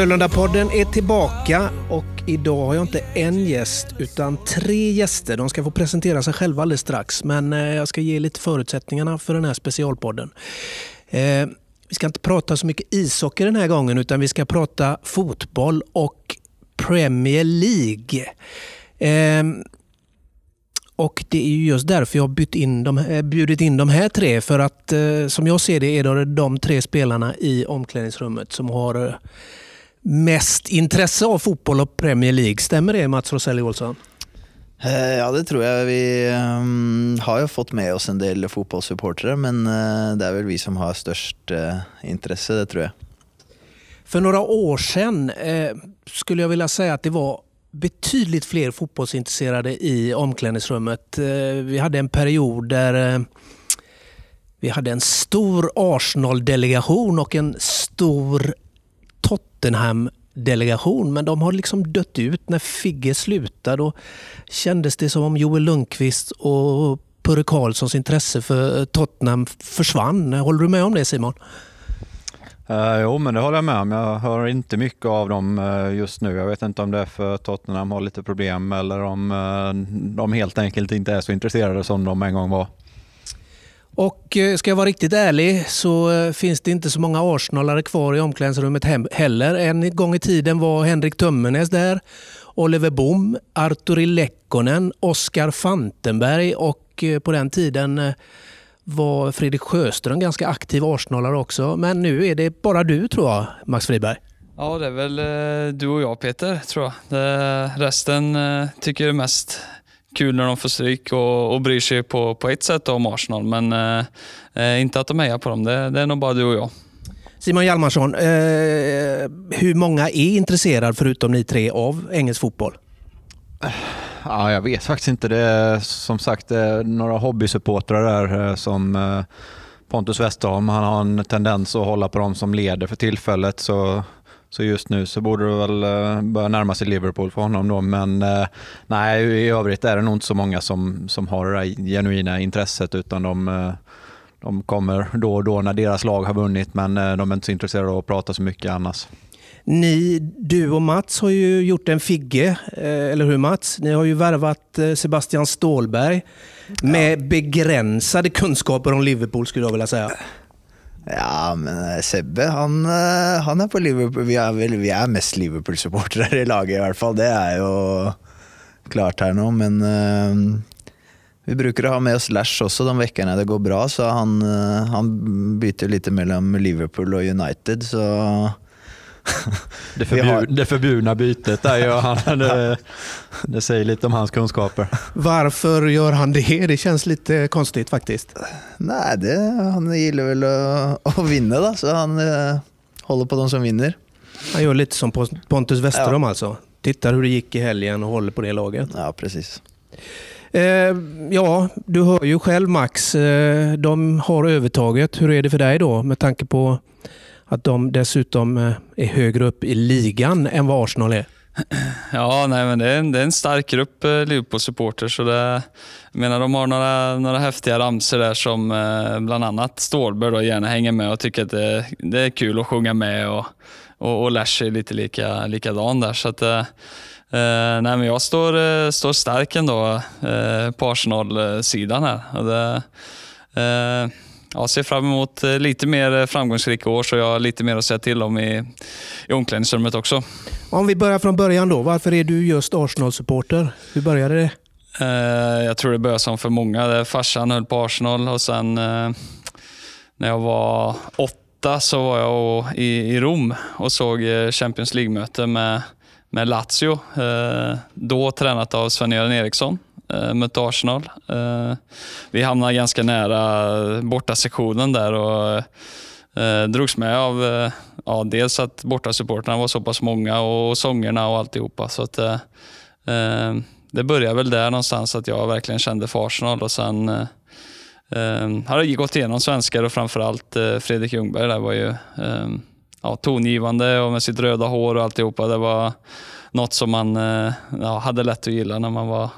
Frölundapodden är tillbaka och idag har jag inte en gäst utan tre gäster. De ska få presentera sig själva alldeles strax men eh, jag ska ge lite förutsättningarna för den här specialpodden. Eh, vi ska inte prata så mycket ishockey den här gången utan vi ska prata fotboll och Premier League. Ehm, och Det är just därför jag har eh, bjudit in de här tre. För att som jag ser det är det de tre spelarna i omklädningsrummet som har mest intresse av fotboll och Premier League. Stämmer det Mats Roselli Olsson? Eh, ja, det tror jag. Vi ehm, har ju fått med oss en del fotbollssupportrar, men eh, det är väl vi som har störst eh, intresse, det tror jag. För några år sedan skulle jag vilja säga att det var betydligt fler fotbollsintresserade i omklädningsrummet. Vi hade en period där vi hade en stor Arsenal-delegation och en stor Tottenham-delegation, men de har liksom dött ut. När Figge slutade då kändes det som om Joel Lundqvist och Purre Karlssons intresse för Tottenham försvann. Håller du med om det Simon? Eh, jo, men det håller jag med om. Jag hör inte mycket av dem eh, just nu. Jag vet inte om det är för att Tottenham har lite problem eller om eh, de helt enkelt inte är så intresserade som de en gång var. Och eh, ska jag vara riktigt ärlig så eh, finns det inte så många Arsenalare kvar i omklädningsrummet heller. En gång i tiden var Henrik Tömmernes där, Oliver Bom, Arturi Lekkonen, Oskar Fantenberg och eh, på den tiden var Fredrik Sjöström ganska aktiv Arsenalare också. Men nu är det bara du tror jag, Max Friberg. Ja, det är väl du och jag Peter, tror jag. Resten tycker jag mest kul när de får stryk och, och bryr sig på, på ett sätt om Arsenal. Men eh, eh, inte att de hejar på dem. Det, det är nog bara du och jag. Simon Hjalmarsson, eh, hur många är intresserade, förutom ni tre, av engelsk fotboll? Ja, jag vet faktiskt inte. Det är som sagt är några hobbysupportrar där eh, som eh, Pontus Westerholm. Han har en tendens att hålla på dem som leder för tillfället. Så så just nu så borde det väl eh, börja närma sig Liverpool för honom då. Men eh, nej, i övrigt är det nog inte så många som, som har det där genuina intresset utan de, eh, de kommer då och då när deras lag har vunnit men de är inte så intresserade av att prata så mycket annars. Ni, du och Mats har ju gjort en figge, eller hur Mats? Ni har ju värvat Sebastian Stålberg med ja. begränsade kunskaper om Liverpool skulle jag vilja säga. Ja, men eh, Sebbe han, eh, han, er på Liverpool. Vi er, vel, vi er mest Liverpool-supportere i laget, i hvert fall. Det er jo klart her nå, men uh, vi bruker å ha med oss Lash også. De vekker det går bra, så han, uh, han bytter litt mellom Liverpool og United. Så Det, förbjud, har... det förbjudna bytet, där gör han. Det, det, säger lite om hans kunskaper. Varför gör han det? Det känns lite konstigt faktiskt. Nej, det, han gillar väl att, att vinna, då, så han eh, håller på de som vinner. Han gör lite som Pontus Westerholm ja. alltså. Tittar hur det gick i helgen och håller på det laget. Ja, precis. Eh, ja, du hör ju själv Max. Eh, de har övertaget. Hur är det för dig då med tanke på att de dessutom eh, är högre upp i ligan än vad Arsenal är. Ja, nej, men det är, en, det är en stark grupp eh, Liverpool-supporters. Jag menar, de har några, några häftiga ramsor där som eh, bland annat Stålberg då gärna hänger med och tycker att det, det är kul att sjunga med och, och, och Lash är lite lika, likadan där. Så att, eh, eh nej, men jag står, står stark ändå eh, på Arsenal-sidan här. Och det, jag ser fram emot eh, lite mer eh, framgångsrika år så jag har lite mer att säga till om i, i omklädningsrummet också. Om vi börjar från början då. Varför är du just Arsenal-supporter? Hur började det? Eh, jag tror det började som för många. Farsan höll på Arsenal och sen när jag var åtta så var jag i Rom och såg Champions League-möte med, med Lazio. Då tränat av Sven-Göran Eriksson Eh, mot Arsenal. Eh, vi hamnade ganska nära borta sektionen där och eh, drogs med av ja, dels att bortasupportrarna var så pass många och sångerna och alltihopa. Så att, det började väl där någonstans att jag verkligen kände för Arsenal och sen eh, hade jag gått igenom svenskar och framförallt eh, Fredrik Ljungberg där var ju eh, ja, tongivande och med sitt röda hår och alltihopa. Det var något som man ja, hade lätt att gilla när man var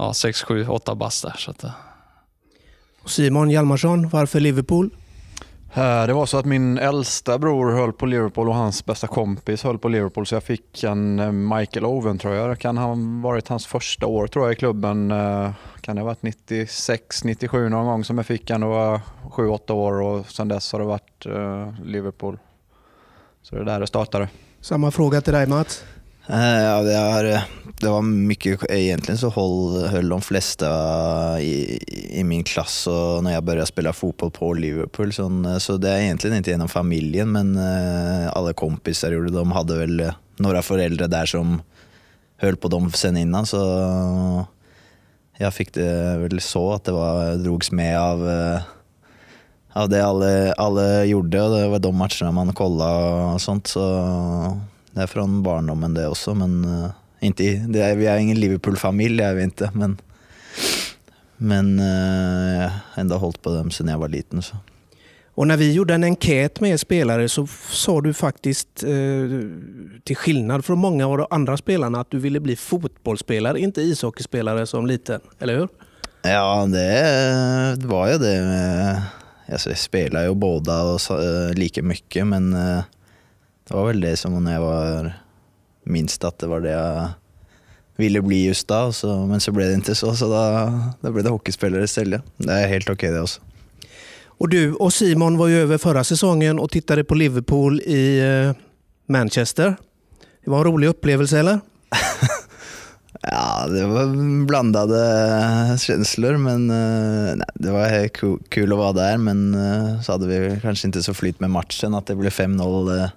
ja, 6, 7, 8 bast där. Så att, eh. Simon Hjalmarsson, varför Liverpool? Eh, det var så att min äldsta bror höll på Liverpool och hans bästa kompis höll på Liverpool så jag fick en eh, Michael Owen-tröja. Kan ha varit hans första år tror jag i klubben. Kan det ha varit 96, 97 någon gång som jag fick en? Då var 7-8 år och sedan dess har det varit Liverpool. Så det är där det startade. Samma fråga till dig Mats. Eh, ja, det, er, eh, det, var mycket, egentligen så höll, höll de flesta i, i, min klass och när jag började spela fotboll på Liverpool. Sånn, eh, så det är egentligen inte genom familjen, men uh, alla kompisar gjorde De hade väl några föräldrar där som höll på dem sen innan, så jag fick det väl så att det var, drogs med av, av det alla, alla gjorde och det var de matcherna man kollade och sånt. Så det är från barndomen det också, men eh, inte, det, vi är ingen liverpool familj er vi ikke. Men, men eh, jeg har ändå hållit på dem siden jag var liten. så. Och när vi gjorde en enkät med er spelare så sa du faktiskt, eh, till skillnad från många av de andra spelarna, att du ville bli fotbollsspelare, inte ishockeyspelare som liten. Eller hur? Ja, det var ju det. Alltså, jag spelade ju båda och så, eh, lika mycket, men det var väl det som när jag var minst att det var det jag ville bli just då, så, men så blev det inte så. Så då, då blev det hockeyspelare istället. Det är helt okej det också. Och du och Simon var ju över förra säsongen och tittade på Liverpool i eh, Manchester. Det var en rolig upplevelse eller? ja, det var blandade känslor men eh, nej, det var kul att vara där men eh, så hade vi kanske inte så flyt med matchen att det blev 5-0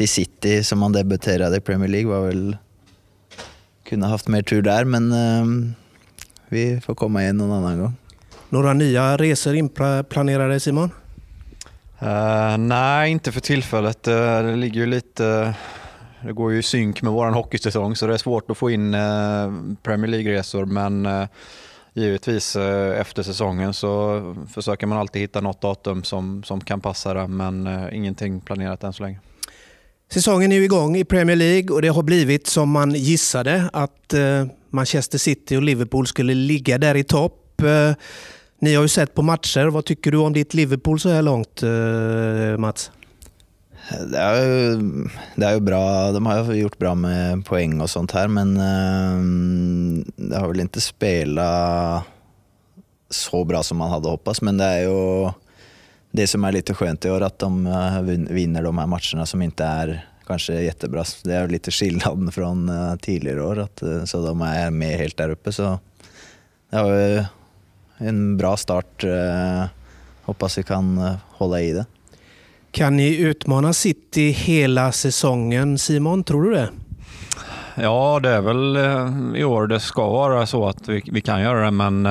i City som han debuterade i Premier League var väl... Kunde haft mer tur där, men eh, vi får komma igen någon annan gång. Några nya resor inplanerade Simon? Uh, nej, inte för tillfället. Eh, det ligger ju lite... Det går ju i synk med vår hockeysäsong så det är svårt att få in eh, Premier League-resor men eh, givetvis eh, efter säsongen så försöker man alltid hitta något datum som, som kan passa det men eh, ingenting planerat än så länge. Säsongen är ju igång i Premier League och det har blivit som man gissade att eh, Manchester City och Liverpool skulle ligga där i topp. Eh, ni har ju sett på matcher. Vad tycker du om ditt Liverpool så här långt, eh, Mats? Det är, ju, det är ju bra. De har gjort bra med poäng och sånt här, men det har väl inte spelat så bra som man hade hoppats. Men det är ju det som är lite skönt i är att de eh, vinner de här matcherna som inte är kanske jättebra. Det är lite skillnad från eh, tidigare år, att, eh, så de är med helt där uppe. Så det var en bra start. Hoppas vi kan hålla i det. Kan ni utmana City hela säsongen, Simon? Tror du det? Ja, det är väl i år det ska vara så att vi, vi kan göra det, men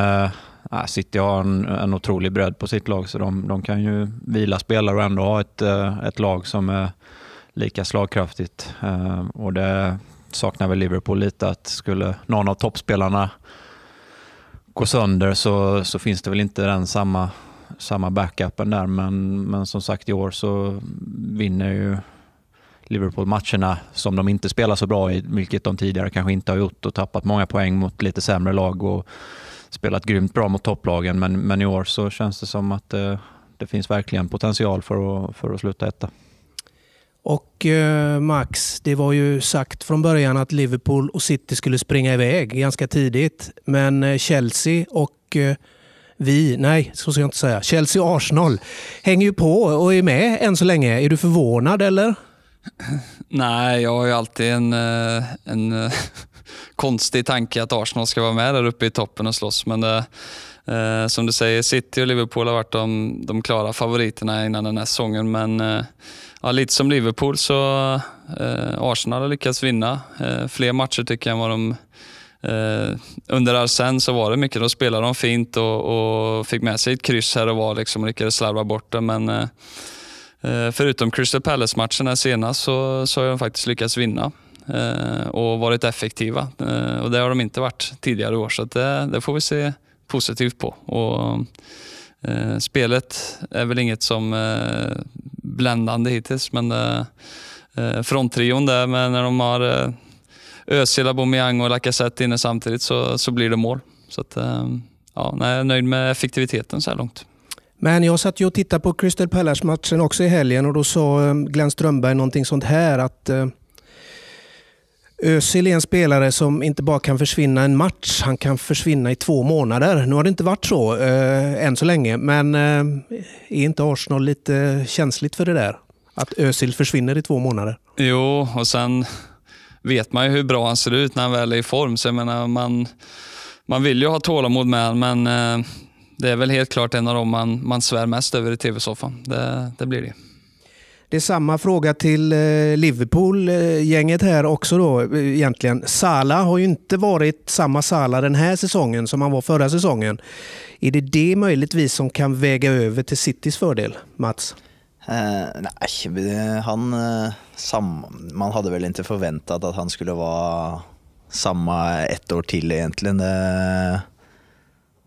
äh, City har en, en otrolig bredd på sitt lag så de, de kan ju vila spelare och ändå ha ett, eh, ett lag som är lika slagkraftigt. Eh, och det saknar väl Liverpool lite att skulle någon av toppspelarna gå sönder så, så finns det väl inte den samma, samma backupen där. Men, men som sagt i år så vinner ju Liverpool matcherna som de inte spelar så bra i, vilket de tidigare kanske inte har gjort och tappat många poäng mot lite sämre lag. Och spelat grymt bra mot topplagen, men, men i år så känns det som att eh, det finns verkligen potential för att, för att sluta etta. Och eh, Max, det var ju sagt från början att Liverpool och City skulle springa iväg ganska tidigt. Men eh, Chelsea och eh, vi, nej så ska jag inte säga, Chelsea och Arsenal hänger ju på och är med än så länge. Är du förvånad eller? Nej, jag har ju alltid en, en konstig tanke att Arsenal ska vara med där uppe i toppen och slåss. Men det, eh, eh, som du säger, City och Liverpool har varit de, de klara favoriterna innan den här säsongen. Men eh, ja, lite som Liverpool så eh, Arsenal har lyckats vinna eh, fler matcher tycker jag än vad de Eh, under Arsen så var det mycket, då spelade de fint och, och fick med sig ett kryss här och var liksom, lyckades slarva bort det. Men eh, eh, förutom Crystal Palace-matchen senast så, så har de faktiskt lyckats vinna. Eh, och varit effektiva. Eh, och det har de inte varit tidigare år, så det, det, får vi se positivt på. Och, eh, spelet är väl inget som eh, bländande hittills, men eh, fronttrion där, men när de har eh, Özil, Aubameyang och Lacazette inne samtidigt så, så blir det mål. Så att, ja, jag är nöjd med effektiviteten så här långt. Men jag satt ju och tittade på Crystal Palace-matchen också i helgen och då sa Glenn Strömberg någonting sånt här att Özil är en spelare som inte bara kan försvinna en match, han kan försvinna i två månader. Nu har det inte varit så eh, än så länge, men eh, är inte Arsenal lite känsligt för det där? Att Özil försvinner i två månader? Jo, och sen vet man ju hur bra han ser ut när han väl är i form. Så jag menar, man, man vill ju ha tålamod med honom, men eh, det är väl helt klart en av dem man, man svär mest över i tv-soffan. Det, det blir det. Det är samma fråga till eh, Liverpool-gänget här också då eh, egentligen. Sala har ju inte varit samma Sala den här säsongen som han var förra säsongen. Är det det möjligtvis som kan väga över till Citys fördel, Mats? Eh, nej, han, eh, man hade väl inte förväntat att han skulle vara samma ett år till egentligen. Eh,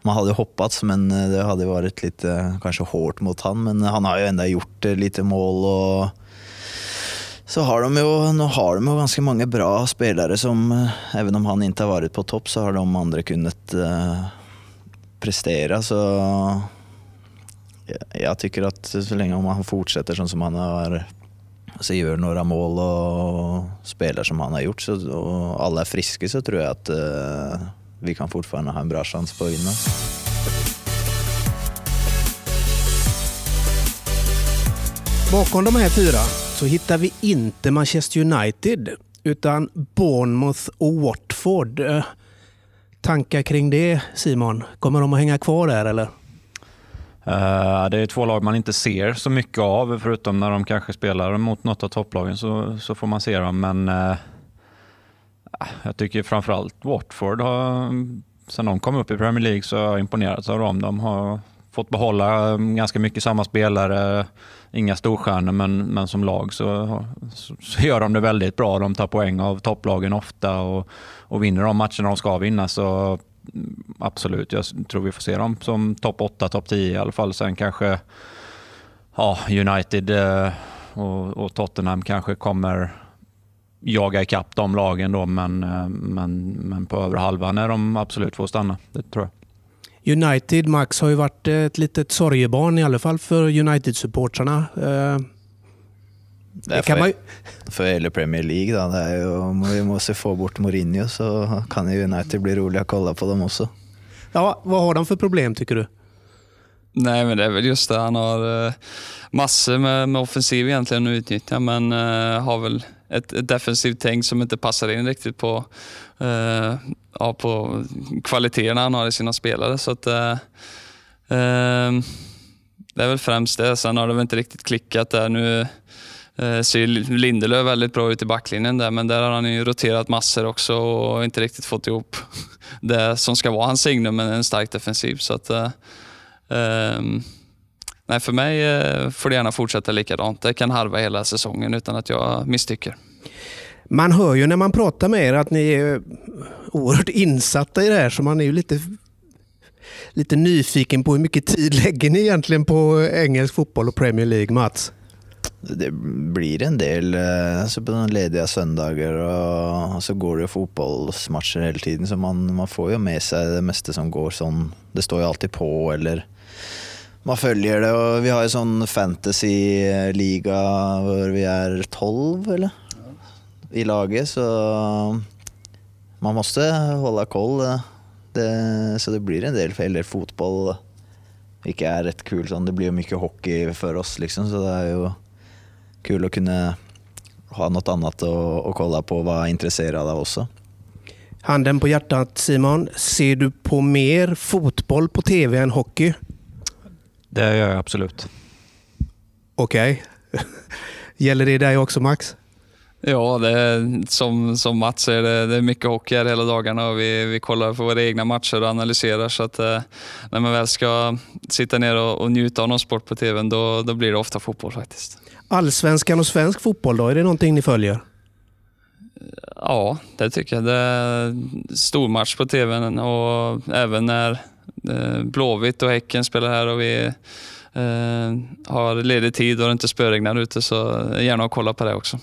man hade ju hoppats, men eh, det hade varit lite eh, kanske hårt mot han. Men han har ju ändå gjort eh, lite mål och så har de ju, nu har de ju ganska många bra spelare som, även om han inte har varit på topp, så har de andra kunnat uh, prestera. Så jag, jag tycker att så länge han fortsätter som, som han har alltså, gör några mål och spelar som han har gjort så, och alla är friska så tror jag att uh, vi kan fortfarande ha en bra chans på att vinna. Bakom de här fyra så hittar vi inte Manchester United utan Bournemouth och Watford. Tankar kring det Simon? Kommer de att hänga kvar där eller? Eh, det är två lag man inte ser så mycket av, förutom när de kanske spelar mot något av topplagen så, så får man se dem. Men uh, jag tycker framförallt Watford har, sen de kom upp i Premier League så har jag imponerats av dem. De har fått behålla eh, ganska mycket samma spelare, inga storstjärnor, men, men som lag så, så, så gör de det väldigt bra. De tar poäng av topplagen ofta och, och vinner de matcherna de ska vinna. Så mm, absolut, jag tror vi får se dem som topp 8, topp 10 i alla fall. Sen kanske ja, United eh, och, och Tottenham kanske kommer jaga ikapp de lagen då, men, eh, men, men på över halvan är de absolut att stanna. Det tror jag. United, Max, har ju varit ett litet sorgebarn i alla fall för United-supportrarna. Eh, det, det kan för, man ju... för hela Premier League. Då, det är ju, om vi måste få bort Mourinho så kan United bli roliga att kolla på dem också. Ja, vad har de för problem tycker du? Nej, men det är väl just det. Han har eh, massor med, med offensiv egentligen att utnyttja, men har väl ett, defensivt tänk som inte passar in riktigt på, eh, ja, på kvaliteterna han har i sina spelare. Så att, eh, eh det är väl främst det. Sen har det väl inte riktigt klickat där. Nu eh, ser Lindelöf väldigt bra ut i backlinjen där, men där har han ju roterat massor också och inte riktigt fått ihop det som ska vara hans signum, men en stark defensiv. Så att, um nej, för mig eh, får det gärna fortsätta likadant. Det kan harva hela säsongen utan att jag misstycker. Man hör ju när man pratar med er att ni är oerhört insatta i det här, så man är ju lite, lite nyfiken på hur mycket tid lägger ni egentligen på engelsk fotboll och Premier League, Mats? Det blir en del eh, alltså på de lediga söndagar och så går det fotbollsmatcher hela tiden så man, man får ju med sig det mesta som går. Sån, det står ju alltid på eller man följer det och vi har ju sån fantasy-liga där vi är 12 eller? i laget så man måste hålla koll. Eh. Det, så det blir en del eller fotboll eh, inte är rätt kul. Sånn. Det blir mycket hockey för oss liksom så det är ju kul att kunna ha något annat att, att kolla på och vara intresserad av också. Handen på hjärtat Simon, ser du på mer fotboll på tv än hockey? Det gör jag absolut. Okej. Okay. Gäller det dig också Max? Ja, är, som, som Mats säger, det, det är mycket hockey här hela dagarna och vi, vi kollar på våra egna matcher och analyserar. Så att, eh, när man väl ska sitta ner och, och njuta av någon sport på tv då, då blir det ofta fotboll faktiskt. Allsvenskan och svensk fotboll då, är det någonting ni följer? Ja, det tycker jag. Det är stormatch på tvn och även när Eh, Blåvitt och Häcken spelar här och vi eh, har ledig tid och det inte spöregnar ute så gärna att kolla på det också.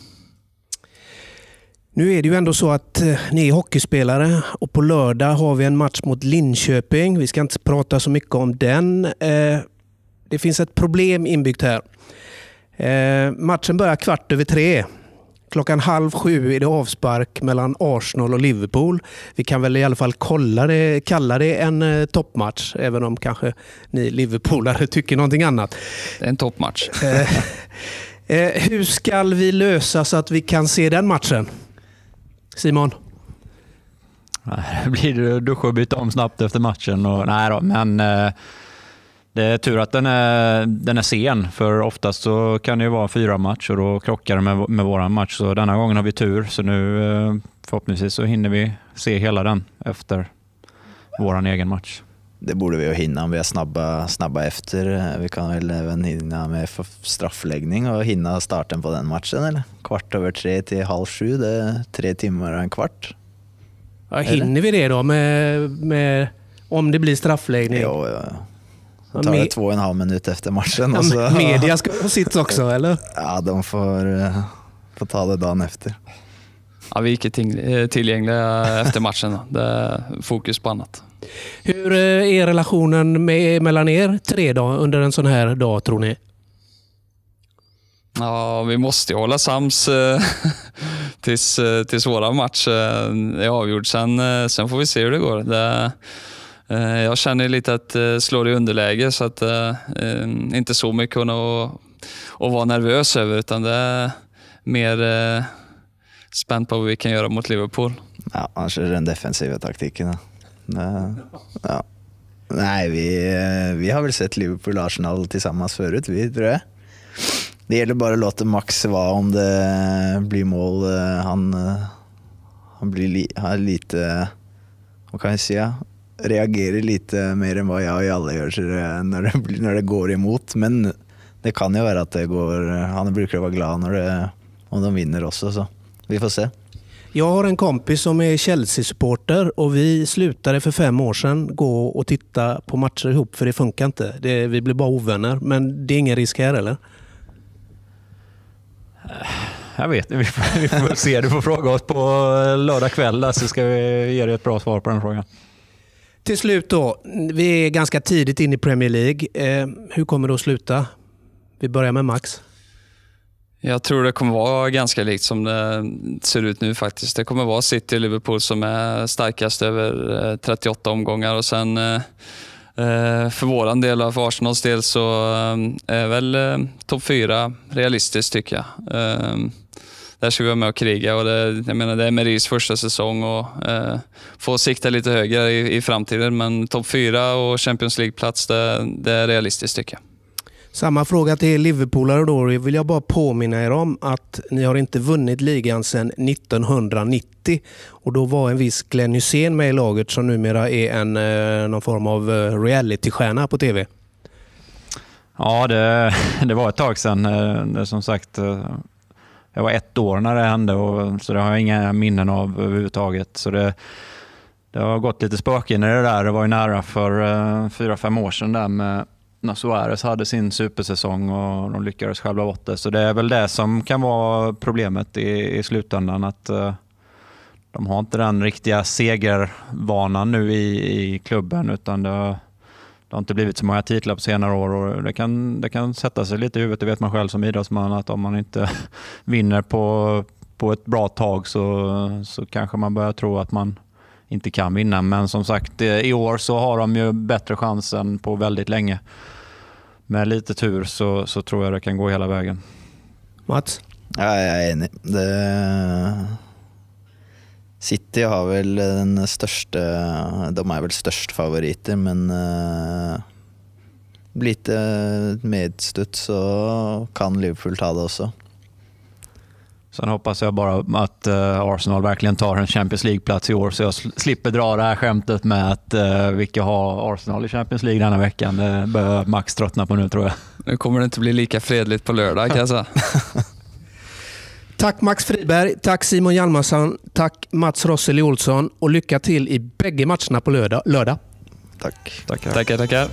Nu är det ju ändå så att eh, ni är hockeyspelare och på lördag har vi en match mot Linköping. Vi ska inte prata så mycket om den. Det finns ett problem inbyggt här. Matchen börjar kvart över tre. Klockan halv sju är det avspark mellan Arsenal och Liverpool. Vi kan väl i alla fall kolla det, kalla det en eh, toppmatch, även om kanske ni Liverpoolare tycker någonting annat. Det är en toppmatch. Eh, eh, hur ska vi lösa så att vi kan se den matchen? Simon? Det blir duscha och byta om snabbt efter matchen. Och, nej då, men det är tur att den är, den är sen, för oftast så kan det ju vara fyra match och då krockar det med, med vår match. Så denna gången har vi tur, så nu eh, förhoppningsvis så hinner vi se hela den efter vår egen match. Det borde vi ju hinna om vi är snabba, snabba efter. Vi kan väl även hinna med straffläggning och hinna starten på den matchen. Eller? Kvart över tre till halv sju, det är tre timmar och en kvart. Ja, hinner vi det då med, med, om det blir straffläggning? Jo, ja, ja. Det tar det två och en halv minut efter matchen. Och så, alltså. media ska få sitt också eller? Ja, de får, eh, får ta det dagen efter. Ja, vi är inte eh, tillgängliga efter matchen. Det är fokus på annat. Hur eh, är relationen med, mellan er tre då, under en sån här dag tror ni? Ja, vi måste ju hålla sams tills, tills våra match är avgjord. Sen, sen får vi se hur det går. Det, Eh, jag känner lite att eh, slår i underläge så att eh, inte så mycket att, att vara nervös över utan det är mer spänt på vad vi kan göra mot Liverpool. Ja, annars är det den defensiva taktiken. Ja. ja. Nej, vi, vi har väl sett Liverpool och Arsenal tillsammans förut, vi tror jag. Det gäller bara att låta Max vara om det blir mål. Han, han blir li, han lite, vad kan jag säga, reagerer lite mer än vad jag i alle gjør när det, når det går emot. Men det kan ju vara at det går Han brukar vara glad når det, om de vinner också. så vi får se. Jag har en kompis som är Chelsea-supporter och vi slutade för fem år sedan gå och titta på matcher ihop för det funkar inte. Det, vi blir bara ovänner. Men det är ingen risk här eller? Jag vet inte. Vi, får, vi får se. Du får fråga oss på lördag kväll så ska vi ge dig ett bra svar på den frågan. Till slut då, vi är ganska tidigt in i Premier League. Eh, hur kommer det att sluta? Vi börjar med Max. Jag tror det kommer vara ganska likt som det ser ut nu faktiskt. Det kommer vara City och Liverpool som är starkast över 38 eh, omgångar och sen eh, eh, för vår del och för Arsenals del så är väl topp fyra realistiskt tycker jag där ska vi vara med och kriga. Och det, jag menar, det är Meris första säsong och eh, får sikta lite högre i, i framtiden. Men topp fyra och Champions League-plats, det, det, är realistiskt tycker jag. Samma fråga till Liverpoolare då. vill jag bara påminna er om att ni har inte vunnit ligan sedan 1990. Och Då var en viss Glenn Hussein med i laget som numera är en, eh, någon form av eh, reality-stjärna på TV. Ja, det, det var ett tag sedan. Eh, som sagt, jag var ett år när det hände, och, så det har jag inga minnen av överhuvudtaget. Så det, det har gått lite spöken i det där. Det var ju nära för eh, fyra, fem år sedan där med när Suarez hade sin supersäsong och de lyckades skälva bort det. Så det är väl det som kan vara problemet i, i slutändan. att eh, De har inte den riktiga segervanan nu i, i klubben utan det, det har inte blivit så många titlar på senare år och det kan, det kan sätta sig lite i huvudet. Det vet man själv som idrottsman att om man inte vinner på, på ett bra tag så, så kanske man börjar tro att man inte kan vinna. Men som sagt, eh, i år så har de ju bättre chansen på väldigt länge. Med lite tur så, så tror jag det kan gå hela vägen. Mats? Ja, jag är enig. Det City har väl den största De är väl störstfavoriter, men uh, lite medstutt så kan Liverpool ta det också. Sen hoppas jag bara att eh, Arsenal verkligen tar en Champions League-plats i år så jag slipper dra det här skämtet med att uh, vilka har Arsenal i Champions League denna veckan. Det börjar Max tröttna på nu tror jag. Nu kommer det inte bli lika fredligt på lördag kan jag säga. Tack Max Friberg, tack Simon Hjalmarsson, tack Mats Rosseli Olsson och lycka till i bägge matcherna på lördag. lördag. Tack. Tackar, tackar. tackar.